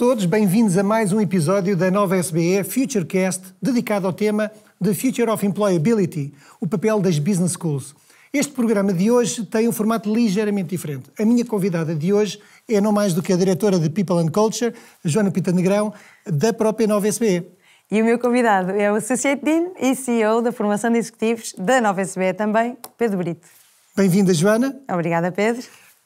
todos, bem-vindos a mais um episódio da nova SBE Futurecast, dedicado ao tema The Future of Employability, o papel das business schools. Este programa de hoje tem um formato ligeiramente diferente. A minha convidada de hoje é não mais do que a diretora de People and Culture, Joana Pita Negrão, da própria Nova SBE. E o meu convidado é o Associate Dean e CEO da Formação de Executivos da Nova SBE também, Pedro Brito. Bem-vinda, Joana. Obrigada, Pedro.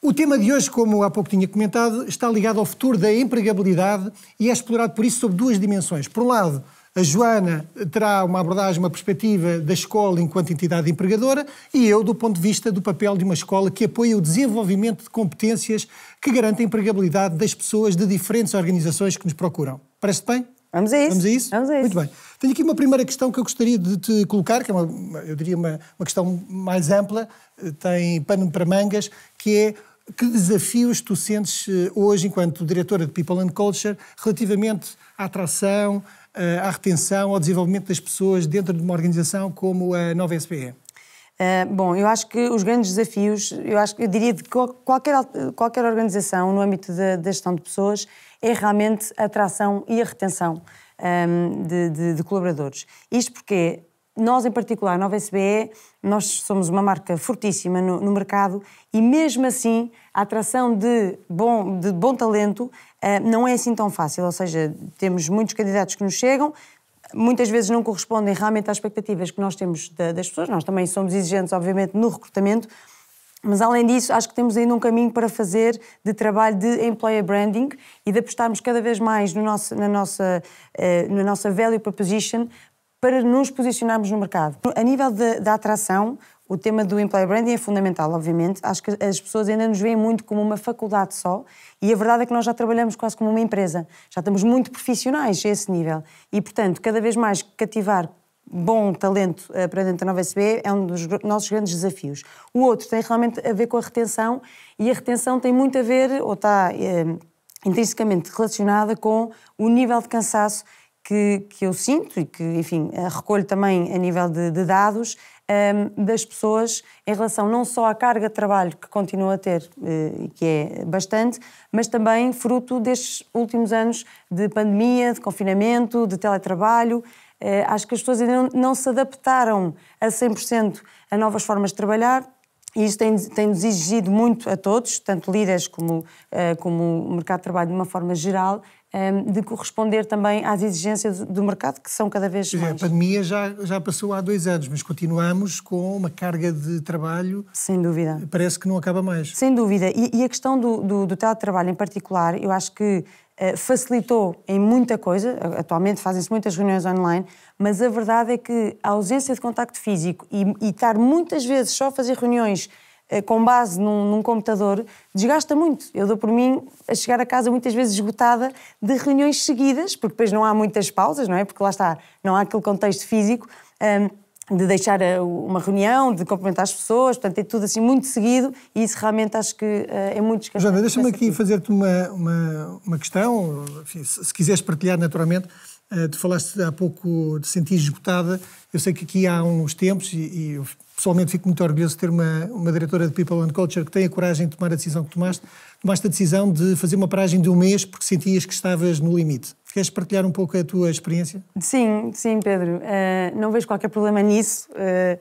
O tema de hoje, como há pouco tinha comentado, está ligado ao futuro da empregabilidade e é explorado por isso sob duas dimensões. Por um lado, a Joana terá uma abordagem, uma perspectiva da escola enquanto entidade empregadora e eu do ponto de vista do papel de uma escola que apoia o desenvolvimento de competências que garantem a empregabilidade das pessoas de diferentes organizações que nos procuram. Parece bem? Vamos a isso. Vamos a isso? Vamos a isso. Muito bem. Tenho aqui uma primeira questão que eu gostaria de te colocar, que é uma, eu diria uma, uma questão mais ampla, eh, tem pano para mangas, que é que desafios tu sentes eh, hoje, enquanto diretora de People and Culture, relativamente à atração, eh, à retenção, ao desenvolvimento das pessoas dentro de uma organização como a Nova SPE? Uh, eh, bom, eu acho que os grandes desafios, eu acho eu diria de qualquer, qualquer organização no âmbito da, da gestão de pessoas, é realmente a atração e a retenção um, ehm, de, de, de, colaboradores. Isto porque nós, em particular, Nova SBE, nós somos uma marca fortíssima no, no mercado e, mesmo assim, a atração de bom, de bom talento uh, não é assim tão fácil. Ou seja, temos muitos candidatos que nos chegam, muitas vezes não correspondem realmente às expectativas que nós temos das pessoas. Nós também somos exigentes, obviamente, no recrutamento, mas além disso, acho que temos ainda um caminho para fazer de trabalho de employer branding e de apostarmos cada vez mais no nosso, na, nossa, eh, na nossa value proposition para nos posicionarmos no mercado. A nível da atração, o tema do employer branding é fundamental, obviamente. Acho que as pessoas ainda nos veem muito como uma faculdade só e a verdade é que nós já trabalhamos quase como uma empresa. Já estamos muito profissionais a esse nível e, portanto, cada vez mais cativar bom talento eh, para dentro da nova SB é um dos nossos grandes desafios. O outro tem realmente a ver com a retenção e a retenção tem muito a ver, ou está é, intrinsecamente relacionada com o nível de cansaço que, que eu sinto e que, enfim, eh, recolho também a nível de, de dados um, ehm, das pessoas em relação não só à carga de trabalho que continua a ter, eh, e que é bastante, mas também fruto destes últimos anos de pandemia, de confinamento, de teletrabalho. Eh, acho que as pessoas ainda não se adaptaram a 100% a novas formas de trabalhar, e isso tem, tem nos exigido muito a todos, tanto líderes como, como o mercado de trabalho de uma forma geral, Ehm, de corresponder também às exigências do mercado, que são cada vez é, mais. A pandemia já, já passou há dois anos, mas continuamos com uma carga de trabalho. Sem dúvida. Parece que não acaba mais. Sem dúvida. E, e a questão do, do, do teletrabalho em particular, eu acho que eh, facilitou em muita coisa, atualmente fazem-se muitas reuniões online, mas a verdade é que a ausência de contacto físico e, e estar muitas vezes só a fazer reuniões eh, com base num, num, computador, desgasta muito. Eu dou por mim a chegar a casa muitas vezes esgotada de reuniões seguidas, porque depois não há muitas pausas, não é? Porque lá está, não há aquele contexto físico. Um, ehm, de deixar eh, uma reunião, de cumprimentar as pessoas, portanto, é tudo assim muito seguido e isso realmente acho que uh, é muito descansado. Joana, deixa-me aqui fazer-te uma, uma, uma, questão, enfim, se, se quiseres partilhar naturalmente, uh, tu falaste há pouco de sentir esgotada, eu sei que aqui há uns tempos, e, e pessoalmente fico muito orgulhoso de ter uma, uma diretora de People and Culture que tem a coragem de tomar a decisão que tomaste. Tomaste a decisão de fazer uma paragem de um mês porque sentias que estavas no limite. Queres partilhar um pouco a tua experiência? Sim, sim, Pedro. Uh, não vejo qualquer problema nisso. Uh,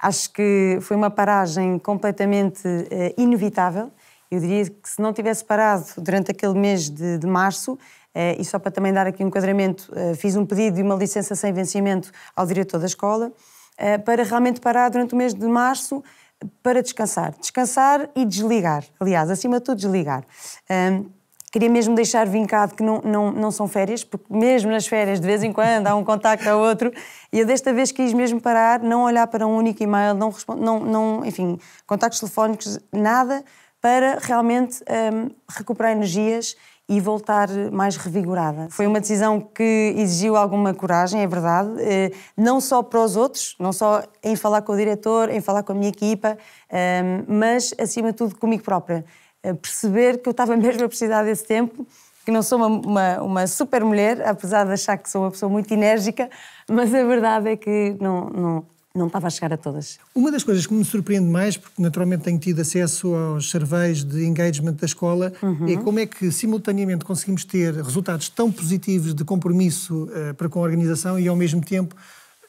acho que foi uma paragem completamente uh, inevitável. Eu diria que se não tivesse parado durante aquele mês de, de março, e só para também dar aqui um enquadramento, fiz um pedido de uma licença sem vencimento ao diretor da escola. Eh, para realmente parar durante o mês de março para descansar. Descansar e desligar. Aliás, acima de tudo, desligar. Um, queria mesmo deixar vincado que não, não, não são férias, porque mesmo nas férias, de vez em quando, há um contacto a outro. E eu desta vez quis mesmo parar, não olhar para um único e-mail, não, não, não enfim, contactos telefónicos, nada, para realmente um, recuperar energias e voltar mais revigorada. Foi uma decisão que exigiu alguma coragem, é verdade, eh, não só para os outros, não só em falar com o diretor, em falar com a minha equipa, eh, mas acima de tudo comigo própria. Eh, perceber que eu estava mesmo a precisar desse tempo que não sou uma, uma, uma, super mulher, apesar de achar que sou uma pessoa muito enérgica, mas a verdade é que não, não, não estava a chegar a todas. Uma das coisas que me surpreende mais, porque naturalmente tenho tido acesso aos surveys de engagement da escola, uhum. é como é que simultaneamente conseguimos ter resultados tão positivos de compromisso uh, para com a organização e ao mesmo tempo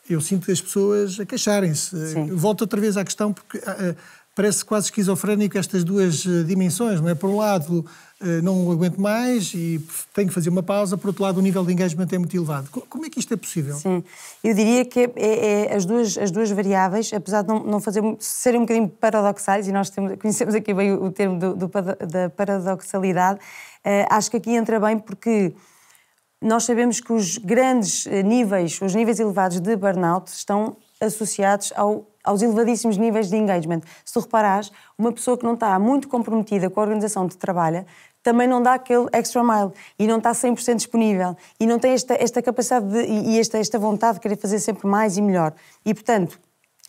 eu sinto as pessoas a queixarem-se. Volto outra vez à questão, porque uh, parece quase esquizofrénico estas duas eh, dimensões, não é? Por um lado, eh, não aguento mais e tenho que fazer uma pausa, por outro lado, o nível de engagement é muito elevado. Como é que isto é possível? Sim, eu diria que é, é, é as, duas, as duas variáveis, apesar de não, não fazer, serem um bocadinho paradoxais, e nós temos, conhecemos aqui bem o, termo do, do, da paradoxalidade, uh, acho que aqui entra bem porque nós sabemos que os grandes níveis, os níveis elevados de burnout estão associados ao aos elevadíssimos níveis de engagement. Se tu reparares, uma pessoa que não está muito comprometida com a organização de trabalho também não dá aquele extra mile e não está 100% disponível e não tem esta, esta capacidade de, e esta, esta vontade de querer fazer sempre mais e melhor. E, portanto,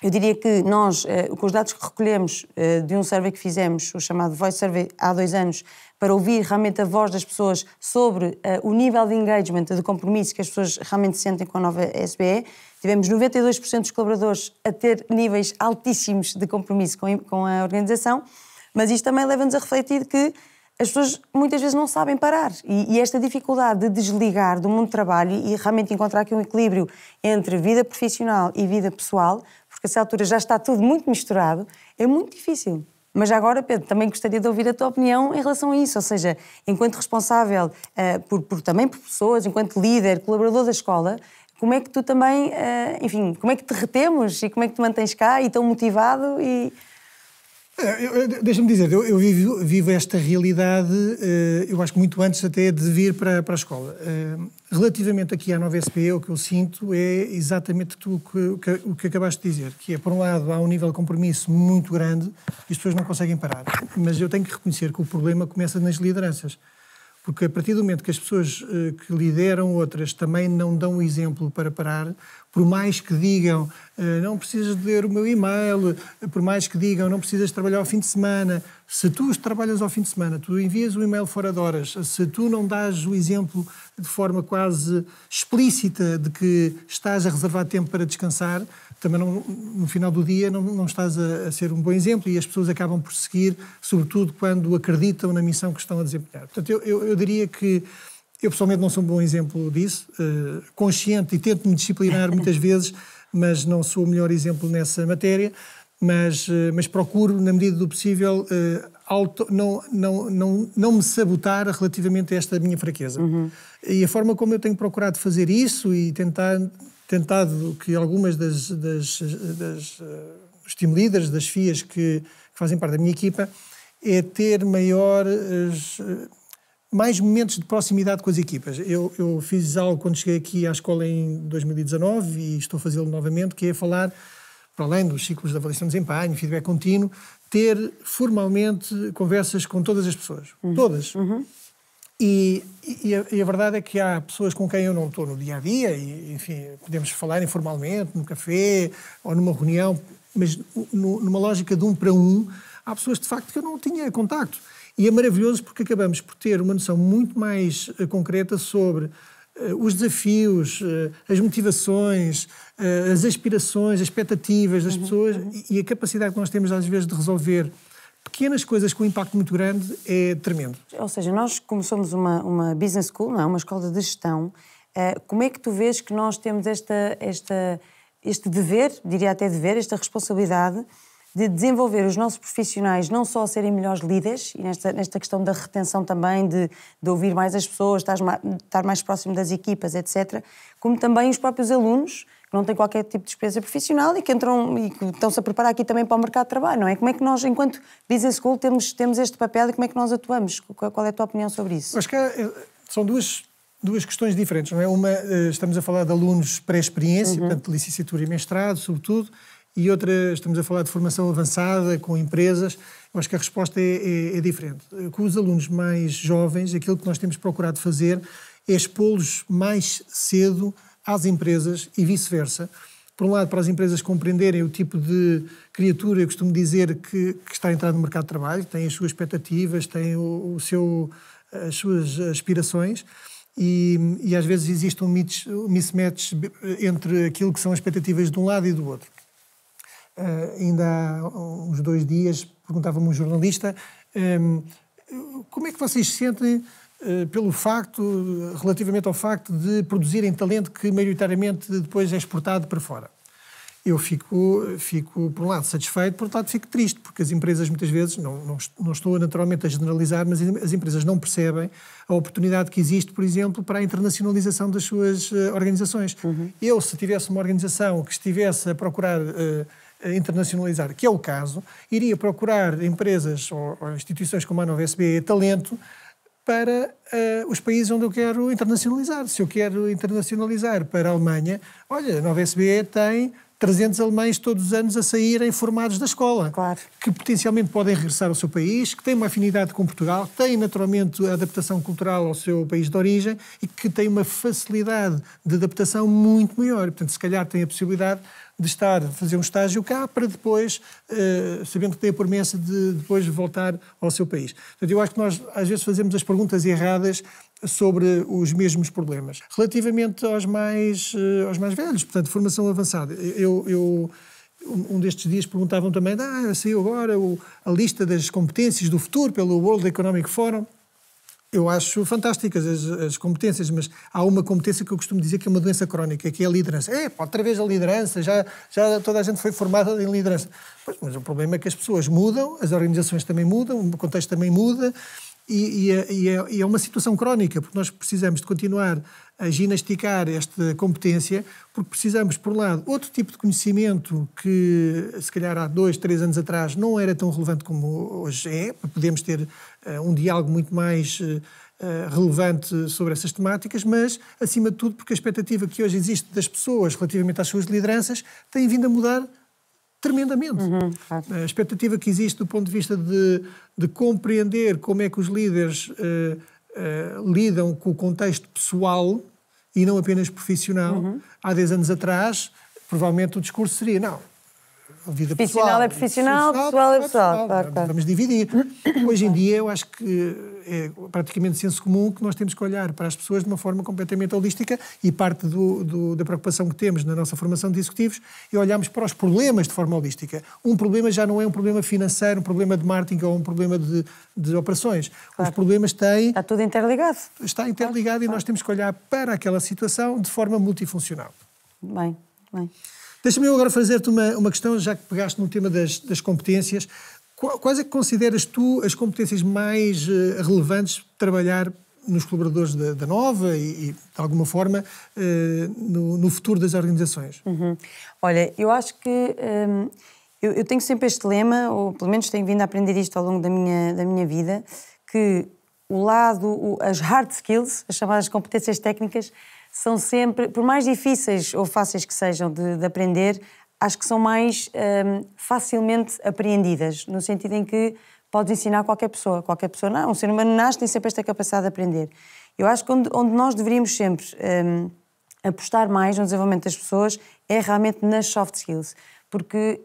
eu diria que nós, eh, com os dados que recolhemos eh, de um survey que fizemos, o chamado Voice Survey, há dois anos, para ouvir realmente a voz das pessoas sobre eh, o nível de engagement, de compromisso que as pessoas realmente sentem com a nova SBE, Tivemos 92% dos colaboradores a ter níveis altíssimos de compromisso com a organização, mas isto também leva-nos a refletir que as pessoas muitas vezes não sabem parar e, e, esta dificuldade de desligar do mundo de trabalho e realmente encontrar aqui um equilíbrio entre vida profissional e vida pessoal, porque a essa altura já está tudo muito misturado, é muito difícil. Mas agora, Pedro, também gostaria de ouvir a tua opinião em relação a isso, ou seja, enquanto responsável uh, por, por, também por pessoas, enquanto líder, colaborador da escola, como é que tu também, eh, enfim, como é que te retemos e como é que te mantens cá e tão motivado e... É, deixa-me dizer, eu, eu vivo, vivo, esta realidade, eh, eu acho que muito antes até de vir para, para a escola. Eh, relativamente aqui à nova SPE, o que eu sinto é exatamente tu, o, que, o que acabaste de dizer, que é, por um lado, há um nível de compromisso muito grande e as pessoas não conseguem parar. Mas eu tenho que reconhecer que o problema começa nas lideranças. Porque a partir do momento que as pessoas eh, que lideram outras também não dão o exemplo para parar, por mais que digam eh, não precisas de ler o meu e-mail, eh, por mais que digam não precisas trabalhar ao fim de semana, se tu trabalhas ao fim de semana, tu envias o e-mail fora de horas, se tu não dás o exemplo de forma quase explícita de que estás a reservar tempo para descansar, também não, no final do dia não, não estás a, a, ser um bom exemplo e as pessoas acabam por seguir, sobretudo quando acreditam na missão que estão a desempenhar. Portanto, eu, eu, eu diria que eu pessoalmente não sou um bom exemplo disso, uh, consciente e tento me disciplinar muitas vezes, mas não sou o melhor exemplo nessa matéria. Mas, uh, mas procuro, na medida do possível, uh, auto, não, não, não, não me sabotar relativamente a esta minha fraqueza. Uhum. E a forma como eu tenho procurado fazer isso e tentar tentado que algumas das, das, das eh, os team leaders das FIAs que, que, fazem parte da minha equipa é ter maiores eh, eh, mais momentos de proximidade com as equipas. Eu, eu fiz algo quando cheguei aqui à escola em 2019 e estou a fazê-lo novamente, que é falar, para além dos ciclos de avaliação de desempenho, feedback contínuo, ter formalmente conversas com todas as pessoas. Uhum. Todas. Uhum. E, e, a, e, a, verdade é que há pessoas com quem eu não estou no dia a dia, e, enfim, podemos falar informalmente, num café ou numa reunião, mas no, numa lógica de um para um, há pessoas de facto que eu não tinha contacto. E é maravilhoso porque acabamos por ter uma noção muito mais eh, concreta sobre eh, os desafios, eh, as motivações, as aspirações, as expectativas das uhum, pessoas uhum. e a capacidade que nós temos às vezes de resolver pequenas coisas com impacto muito grande é tremendo. Ou seja, nós como somos uma, uma business school, não é? uma escola de gestão, eh, como é que tu vês que nós temos esta, esta, este dever, diria até dever, esta responsabilidade de desenvolver os nossos profissionais não só a serem melhores líderes, e nesta, nesta questão da retenção também, de, de ouvir mais as pessoas, estar, estar mais próximo das equipas, etc., como também os próprios alunos, que não têm qualquer tipo de experiência profissional e que entram e que estão-se a preparar aqui também para o mercado de trabalho, não é? Como é que nós, enquanto Business School, temos, temos este papel e como é que nós atuamos? Qual é a tua opinião sobre isso? Acho que é, é, são duas duas questões diferentes, não é? Uma, eh, estamos a falar de alunos pré-experiência, uhum. portanto, licenciatura e mestrado, sobretudo, e outra, estamos a falar de formação avançada, com empresas, eu acho que a resposta é, é, é diferente. Com os alunos mais jovens, aquilo que nós temos procurado fazer é expô-los mais cedo às empresas e vice-versa. Por um lado, para as empresas compreenderem o tipo de criatura, eu costumo dizer, que, que está a entrar no mercado de trabalho, tem as suas expectativas, tem o, o seu, as suas aspirações, e, e às vezes existe um mismatch entre aquilo que são as expectativas de um lado e do outro. Eh, ainda há uns dois dias perguntava-me um jornalista um, ehm, como é que vocês sentem eh, pelo facto, relativamente ao facto de produzirem talento que maioritariamente depois é exportado para fora. Eu fico, fico, por um lado, satisfeito, por outro lado, fico triste, porque as empresas muitas vezes, não, não, não estou naturalmente a generalizar, mas as empresas não percebem a oportunidade que existe, por exemplo, para a internacionalização das suas eh, organizações. Uhum. Eu, se tivesse uma organização que estivesse a procurar internacionalizar, que é o caso, iria procurar empresas ou, ou instituições como a Nova SBE talento para uh, os países onde eu quero internacionalizar. Se eu quero internacionalizar para a Alemanha, olha, a Nova SBE tem 300 alemães todos os anos a saírem formados da escola, claro. que potencialmente podem regressar ao seu país, que têm uma afinidade com Portugal, têm naturalmente adaptação cultural ao seu país de origem e que têm uma facilidade de adaptação muito maior. Portanto, se calhar têm a possibilidade de estar, fazer um estágio cá, para depois, eh, sabendo que tem a promessa de depois voltar ao seu país. Portanto, eu acho que nós às vezes fazemos as perguntas erradas sobre os mesmos problemas. Relativamente aos mais, eh, aos mais velhos, portanto, formação avançada, eu, eu um destes dias perguntavam também, ah, saiu agora o, a lista das competências do futuro pelo World Economic Forum. Eu acho fantásticas as, as, competências, mas há uma competência que eu costumo dizer que é uma doença crónica, que é a liderança. É, outra vez a liderança, já, já toda a gente foi formada em liderança. Pois, mas o problema é que as pessoas mudam, as organizações também mudam, o contexto também muda, e, e, é, e, é, e é uma situação crónica, porque nós precisamos de continuar a ginasticar esta competência, porque precisamos, por um lado, outro tipo de conhecimento que, se calhar, há dois, três anos atrás não era tão relevante como hoje é, podemos ter eh, um diálogo muito mais eh, eh, relevante sobre essas temáticas, mas, acima de tudo, porque a expectativa que hoje existe das pessoas relativamente às suas lideranças tem vindo a mudar tremendamente. Uhum, claro. A expectativa que existe do ponto de vista de, de compreender como é que os líderes uh, uh, lidam com o contexto pessoal e não apenas profissional, uhum. há 10 anos atrás, provavelmente o discurso seria: não, vida profissional é pessoal. é profissional, pessoal é pessoal. claro. Vamos dividir. Hoje em dia, eu acho que é praticamente senso comum que nós temos que olhar para as pessoas de uma forma completamente holística e parte do, do, da preocupação que temos na nossa formação de executivos é olharmos para os problemas de forma holística. Um problema já não é um problema financeiro, um problema de marketing ou um problema de, de operações. Claro. Os problemas têm... Está tudo interligado. Está interligado e nós temos que olhar para aquela situação de forma multifuncional. Bem, bem. Deixa-me eu agora fazer-te uma, uma questão, já que pegaste no tema das, das competências. Quais é que consideras tu as competências mais uh, relevantes trabalhar nos colaboradores da, da Nova e, e, de alguma forma, uh, no, no, futuro das organizações? Uhum. Olha, eu acho que um, ehm, eu, eu, tenho sempre este lema, ou pelo menos tenho vindo a aprender isto ao longo da minha, da minha vida, que o lado, o, as hard skills, as chamadas competências técnicas, são sempre, por mais difíceis ou fáceis que sejam de, de aprender, acho que são mais hum, facilmente apreendidas, no sentido em que podes ensinar qualquer pessoa. Qualquer pessoa, não, um ser humano nasce tem sempre esta capacidade de aprender. Eu acho que onde, onde nós deveríamos sempre hum, apostar mais no desenvolvimento das pessoas é realmente nas soft skills, porque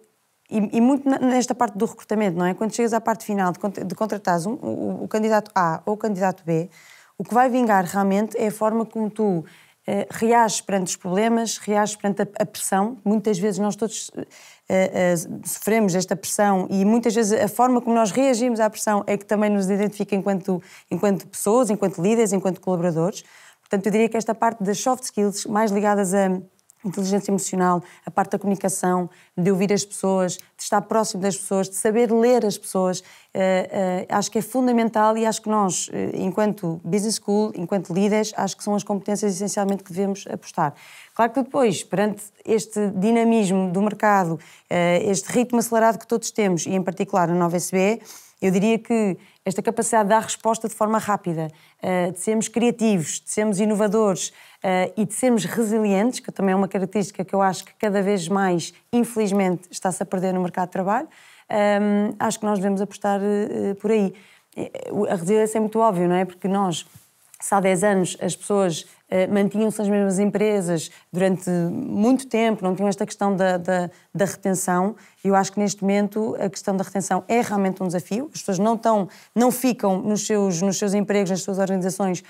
e, e, muito nesta parte do recrutamento, não é? Quando chegas à parte final de, de contratares um, o, o, candidato A ou o candidato B, o que vai vingar realmente é a forma como tu eh, reages perante os problemas, reages perante a, a pressão. Muitas vezes nós todos eh, eh, sofremos esta pressão e muitas vezes a forma como nós reagimos à pressão é que também nos identifica enquanto, enquanto pessoas, enquanto líderes, enquanto colaboradores. Portanto, eu diria que esta parte das soft skills, mais ligadas a inteligência emocional, a parte da comunicação, de ouvir as pessoas, de estar próximo das pessoas, de saber ler as pessoas. Eh, eh, acho que é fundamental e acho que nós, eh, enquanto business school, enquanto líderes, acho que são as competências essencialmente que devemos apostar. Claro que depois, perante este dinamismo do mercado, este ritmo acelerado que todos temos, e em particular a nova SBE, eu diria que esta capacidade de dar resposta de forma rápida, eh, de sermos criativos, de sermos inovadores eh, e de sermos resilientes, que também é uma característica que eu acho que cada vez mais, infelizmente, está-se a perder no mercado de trabalho, ehm, acho que nós devemos apostar eh, por aí. A resiliência é muito óbvio, não é? Porque nós, se há 10 anos as pessoas eh, mantinham-se as mesmas empresas durante muito tempo, não tinham esta questão da, da, da retenção. Eu acho que neste momento a questão da retenção é realmente um desafio. As pessoas não, tão não ficam nos seus, nos seus empregos, nas suas organizações,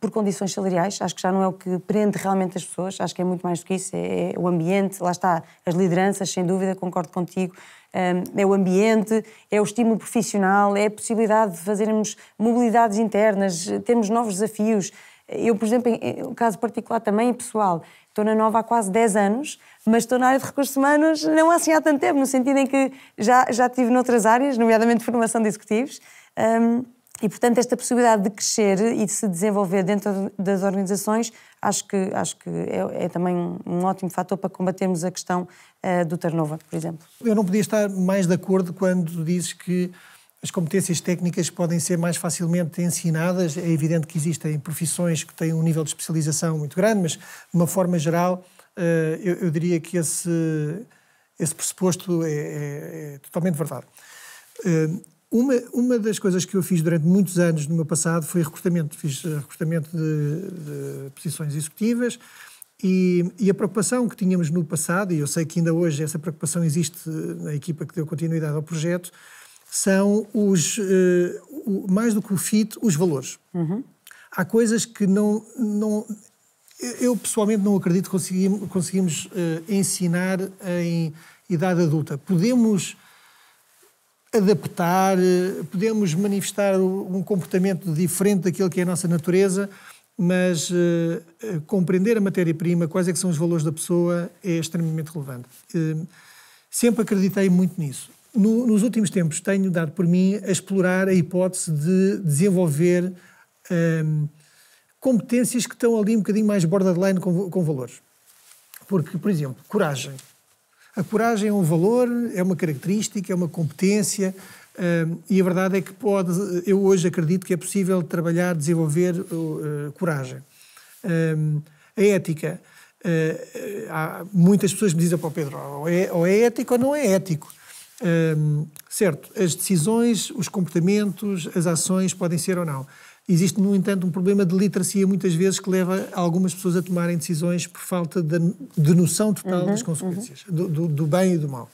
por condições salariais, acho que já não é o que prende realmente as pessoas, acho que é muito mais do que isso, é, é o ambiente, lá está, as lideranças, sem dúvida, concordo contigo, é o ambiente, é o estímulo profissional, é a possibilidade de fazermos mobilidades internas, temos novos desafios, eu, por exemplo, em, um caso particular também pessoal, estou na Nova há quase 10 anos, mas estou na área de recursos humanos não assim há tanto tempo, no sentido em que já, já estive noutras áreas, nomeadamente formação de executivos. Um, e, portanto, esta possibilidade de crescer e de se desenvolver dentro das organizações, acho que, acho que é, é também um, ótimo fator para combatermos a questão uh, do turnover, por exemplo. Eu não podia estar mais de acordo quando dizes que as competências técnicas podem ser mais facilmente ensinadas. É evidente que existem profissões que têm um nível de especialização muito grande, mas de uma forma geral, eh, eu, diria que esse, esse pressuposto é, é, é totalmente verdade. Eh, uma, uma das coisas que eu fiz durante muitos anos no meu passado foi recrutamento. Fiz eh, recrutamento de, de posições executivas e, e, a preocupação que tínhamos no passado, e eu sei que ainda hoje essa preocupação existe na equipa que deu continuidade ao projeto, são os, uh, mais do que o fit, os valores. Uhum. Há coisas que não, não. Eu pessoalmente não acredito que conseguimos, conseguimos uh, ensinar em idade adulta. Podemos adaptar, eh, podemos manifestar um comportamento diferente daquilo que é a nossa natureza, mas uh, compreender a matéria-prima, quais é são os valores da pessoa, é extremamente relevante. Uh, sempre acreditei muito nisso. No, nos últimos tempos tenho dado por mim a explorar a hipótese de desenvolver hum, competências que estão ali um bocadinho mais borderline com, com valores. Porque, por exemplo, coragem. A coragem é um valor, é uma característica, é uma competência, hum, e a verdade é que pode, eu hoje acredito que é possível trabalhar, desenvolver uh, coragem. Hum, a ética. Eh, há, muitas pessoas me dizem para o Pedro, ou é, ou é ético ou não é ético certo, as decisões, os comportamentos, as ações podem ser ou não. Existe, no entanto, um problema de literacia muitas vezes que leva algumas pessoas a tomarem decisões por falta de, de noção total uhum, das consequências, uhum. do, do, do, bem e do mal.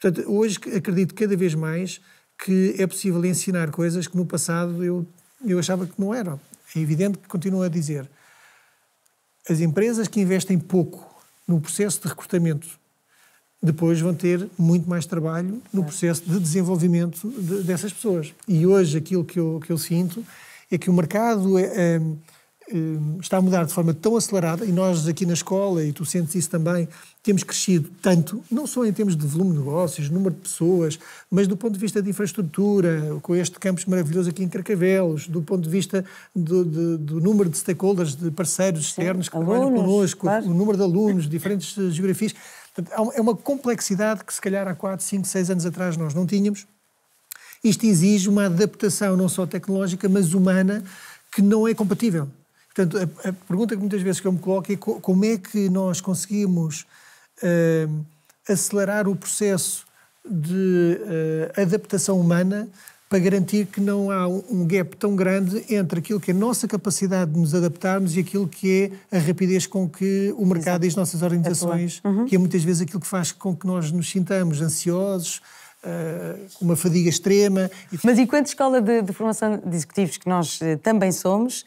Portanto, hoje acredito cada vez mais que é possível ensinar coisas que no passado eu, eu achava que não eram. É evidente que continuo a dizer. As empresas que investem pouco no processo de recrutamento depois vão ter muito mais trabalho no processo de desenvolvimento de, dessas pessoas. E hoje aquilo que eu, que eu sinto é que o mercado é, é, está a mudar de forma tão acelerada, e nós aqui na escola, e tu sentes isso também, temos crescido tanto, não só em termos de volume de negócios, número de pessoas, mas do ponto de vista de infraestrutura, com este campus maravilhoso aqui em Carcavelos, do ponto de vista do, do, do número de stakeholders, de parceiros externos Sim, que alunos, trabalham connosco, claro. o número de alunos, diferentes geografias é uma complexidade que se calhar há 4, 5, 6 anos atrás nós não tínhamos. Isto exige uma adaptação não só tecnológica, mas humana, que não é compatível. Portanto, a, a pergunta que muitas vezes que eu me coloco é como é que nós conseguimos uh, acelerar o processo de uh, adaptação humana para garantir que não há um gap tão grande entre aquilo que é a nossa capacidade de nos adaptarmos e aquilo que é a rapidez com que o mercado Exato. e as nossas organizações, uhum. que é muitas vezes aquilo que faz com que nós nos sintamos ansiosos, ah, com uh, uma fadiga extrema. Mas enquanto escola de, de formação de executivos, que nós eh, também somos,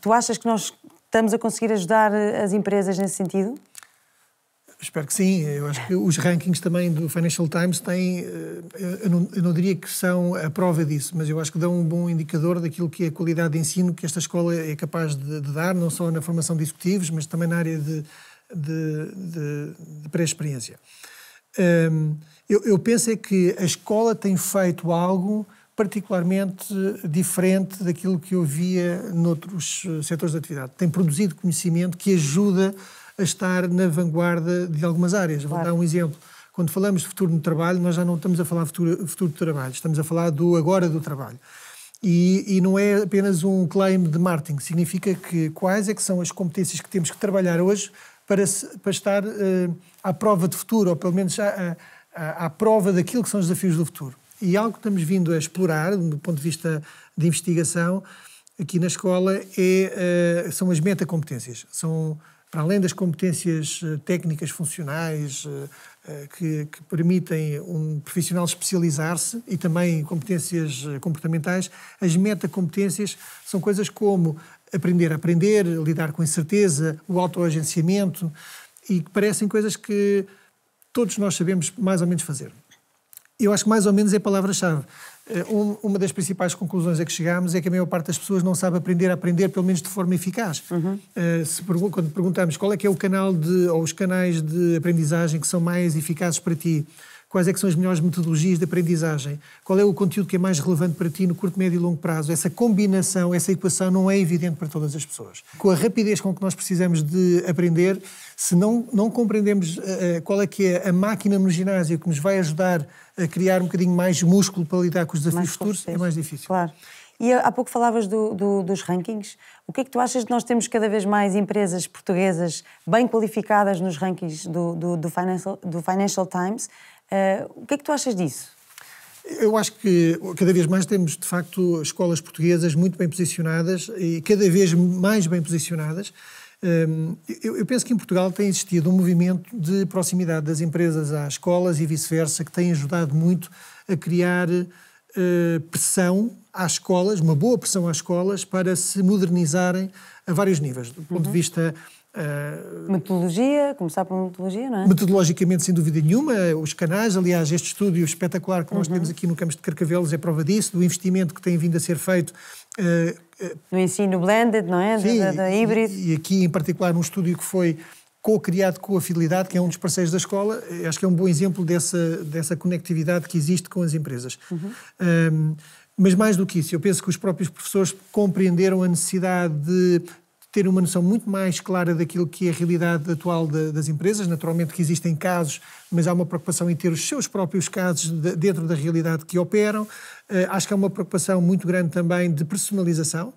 tu achas que nós estamos a conseguir ajudar eh, as empresas nesse sentido? Espero que sim. Eu acho que os rankings também do Financial Times têm, eh, eu não, eu não, diria que são a prova disso, mas eu acho que dão um bom indicador daquilo que é a qualidade de ensino que esta escola é capaz de, de dar, não só na formação de executivos, mas também na área de, de, de, de pré-experiência. Um, eu, eu, penso é que a escola tem feito algo particularmente diferente daquilo que eu via noutros eh, setores de atividade. Tem produzido conhecimento que ajuda a estar na vanguarda de algumas áreas. Vou dar um exemplo. Quando falamos de futuro no trabalho, nós já não estamos a falar de futuro, futuro do trabalho, estamos a falar do agora do trabalho. E, e, não é apenas um claim de marketing, significa que quais é que são as competências que temos que trabalhar hoje para, para estar uh, à prova de futuro, ou pelo menos à, à, à prova daquilo que são os desafios do futuro. E algo que estamos vindo a explorar, do ponto de vista de investigação, aqui na escola, é, uh, são as metacompetências. São para além das competências eh, técnicas funcionais eh, eh, que, que permitem um profissional especializar-se e também competências comportamentais, as metacompetências são coisas como aprender a aprender, lidar com incerteza, o autoagenciamento, e que parecem coisas que todos nós sabemos mais ou menos fazer. Eu acho que mais ou menos é a palavra-chave. Eh, uma das principais conclusões a que chegámos é que a maior parte das pessoas não sabe aprender a aprender, pelo menos de forma eficaz. Uhum. Eh, se, quando perguntamos qual é que é o canal de, ou os canais de aprendizagem que são mais eficazes para ti, quais é que são as melhores metodologias de aprendizagem, qual é o conteúdo que é mais relevante para ti no curto, médio e longo prazo. Essa combinação, essa equação não é evidente para todas as pessoas. Com a rapidez com que nós precisamos de aprender, se não, não compreendemos uh, qual é que é a máquina no ginásio que nos vai ajudar a criar um bocadinho mais músculo para lidar com os desafios futuros, é mais difícil. Claro. E há pouco falavas do, do, dos rankings. O que é que tu achas de nós temos cada vez mais empresas portuguesas bem qualificadas nos rankings do, do, do, financial, do financial Times? Uh, o que é que tu achas disso? Eu acho que cada vez mais temos, de facto, escolas portuguesas muito bem posicionadas e cada vez mais bem posicionadas. Ehm, eu penso que em Portugal tem existido um movimento de proximidade das empresas às escolas e vice-versa, que tem ajudado muito a criar eh, pressão às escolas, uma boa pressão às escolas, para se modernizarem a vários níveis, do ponto uhum. de vista Uh, metodologia, começar por metodologia, não é? Metodologicamente, sem dúvida nenhuma, os canais, aliás, este estúdio espetacular que nós uhum. temos aqui no Campos de Carcavelos é prova disso, do investimento que tem vindo a ser feito. Uh, uh, no ensino blended, não é? Sim, da, da, da híbrido. E, e, aqui, em particular, num estúdio que foi co-criado com a Fidelidade, que é um dos parceiros da escola, acho que é um bom exemplo dessa, dessa conectividade que existe com as empresas. Uhum. mas mais do que isso, eu penso que os próprios professores compreenderam a necessidade de ter uma noção muito mais clara daquilo que é a realidade atual de, das empresas. Naturalmente que existem casos, mas há uma preocupação em ter os seus próprios casos de, dentro da realidade que operam. Uh, acho que há uma preocupação muito grande também de personalização,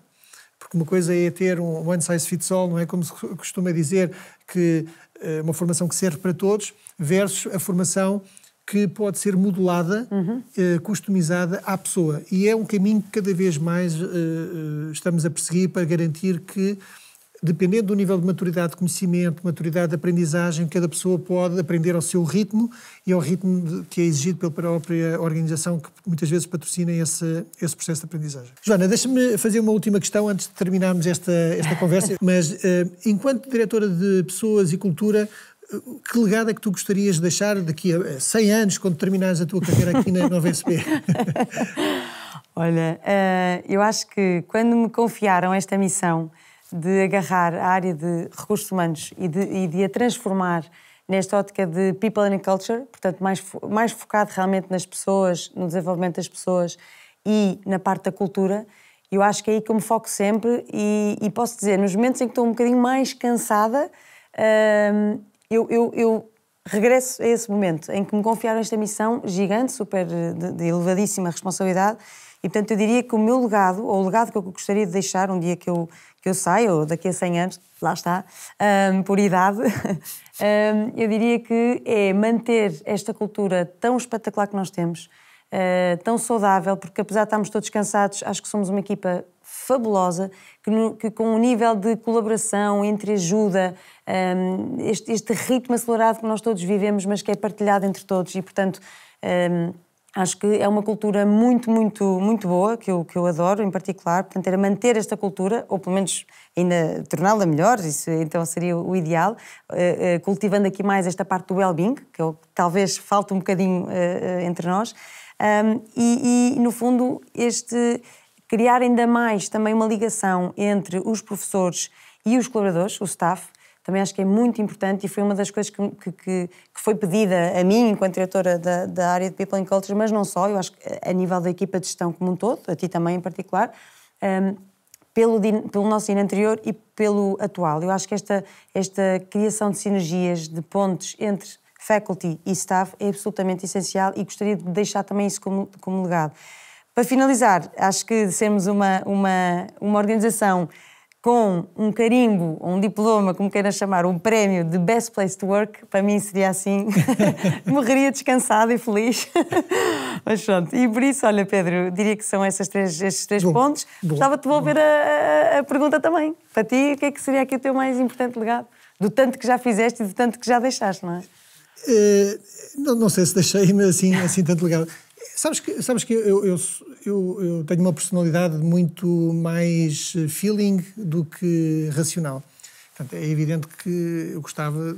porque uma coisa é ter um one size fits all, não é como se costuma dizer, que uh, uma formação que serve para todos, versus a formação que pode ser modelada, uhum. Eh, customizada à pessoa. E é um caminho que cada vez mais estamos a perseguir para garantir que dependendo do nível de maturidade de conhecimento, maturidade de aprendizagem, cada pessoa pode aprender ao seu ritmo e ao ritmo que é exigido pela própria organização que muitas vezes patrocina esse, esse processo de aprendizagem. Joana, deixa-me fazer uma última questão antes de terminarmos esta, esta conversa, mas eh, enquanto diretora de Pessoas e Cultura, eh, que legado é que tu gostarias de deixar daqui a 100 eh, anos, quando terminares a tua carreira aqui na Nova SP? Olha, eu acho que quando me confiaram esta missão, de agarrar a área de recursos humanos e de, e de a transformar nesta ótica de people and culture, portanto, mais, mais focado realmente nas pessoas, no desenvolvimento das pessoas e na parte da cultura. Eu acho que é aí que eu me foco sempre e, e posso dizer, nos momentos em que estou um bocadinho mais cansada, hum, eu, eu, eu regresso a esse momento em que me confiaram esta missão gigante, super eh, de, de elevadíssima responsabilidade, e portanto eu diria que o meu legado, ou o legado que eu gostaria de deixar um dia que eu, que eu saio, ou daqui a 100 anos, lá está, um, por idade, um, eu diria que é manter esta cultura tão espetacular que nós temos, uh, tão saudável, porque apesar de estarmos todos cansados, acho que somos uma equipa fabulosa, que, no, que com o nível de colaboração, entre ajuda, um, este, este, ritmo acelerado que nós todos vivemos, mas que é partilhado entre todos e, portanto, um, acho que é uma cultura muito, muito, muito boa, que eu, que eu adoro em particular, portanto, era manter esta cultura, ou pelo menos ainda torná-la melhor, isso então seria o ideal, uh, uh, cultivando aqui mais esta parte do well-being, que, é que talvez falte um bocadinho uh, entre nós, um, e, e, no fundo, este criar ainda mais também uma ligação entre os professores e os colaboradores, o staff, também acho que é muito importante e foi uma das coisas que, que, que foi pedida a mim, enquanto diretora da, da, área de People and Culture, mas não só, eu acho que a nível da equipa de gestão como um todo, a ti também em particular, um, pelo, pelo nosso ano anterior e pelo atual. Eu acho que esta, esta criação de sinergias, de pontes entre faculty e staff é absolutamente essencial e gostaria de deixar também isso como, como legado. Para finalizar, acho que sermos uma, uma, uma organização com um carimbo, um diploma, como queiras chamar, um prémio de Best Place to Work, para mim seria assim. Morreria descansada e feliz. Mas pronto, e por isso, olha, Pedro, diria que são esses três, estes três bom, pontos. Gostava de devolver a, a, a pergunta também. Para ti, o que é que seria aqui o teu mais importante legado? Do tanto que já fizeste e do tanto que já deixaste, não é? Uh, não, não sei se deixei, mas assim, assim tanto legado. Sabes que, sabes que eu, eu, eu, eu, tenho uma personalidade muito mais eh, feeling do que racional. Portanto, é evidente que eu gostava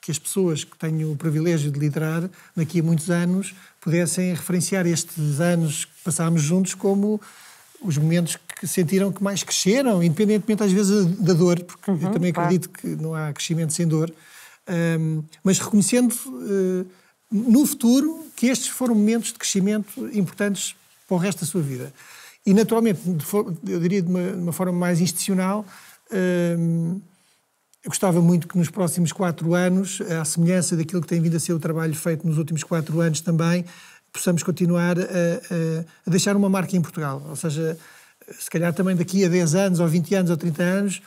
que as pessoas que tenho o privilégio de liderar daqui a muitos anos pudessem referenciar estes anos que passámos juntos como os momentos que sentiram que mais cresceram, independentemente às vezes da dor, porque uhum, eu também acredito que não há crescimento sem dor, um, mas reconhecendo uh, no futuro que estes foram momentos de crescimento importantes para o resto da sua vida. E, naturalmente, eu diria de uma, de uma forma mais institucional, hum, eu gostava muito que nos próximos quatro anos, à semelhança daquilo que tem vindo a ser o trabalho feito nos últimos quatro anos também, possamos continuar a, a, a deixar uma marca em Portugal. Ou seja, se calhar também daqui a 10 anos, ou 20 anos, ou 30 anos,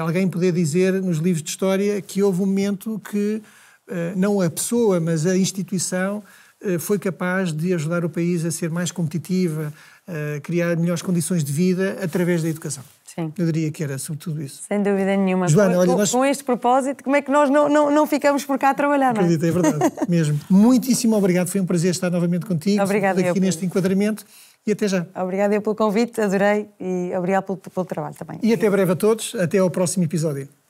alguém poder dizer nos livros de história que houve um momento que, eh, não a pessoa, mas a instituição, eh, foi capaz de ajudar o país a ser mais competitiva, a criar melhores condições de vida através da educação. Sim. Eu diria que era sobre tudo isso. Sem dúvida nenhuma. Joana, com, nós... com este propósito, como é que nós não, não, não ficamos por cá a trabalhar, Acredito, não é? Acredito, é verdade, mesmo. Muitíssimo obrigado, foi um prazer estar novamente contigo. Obrigado, aqui neste enquadramento e até já. Obrigada eu pelo convite, adorei e obrigado pelo, pelo trabalho também. E até breve a todos, até ao próximo episódio.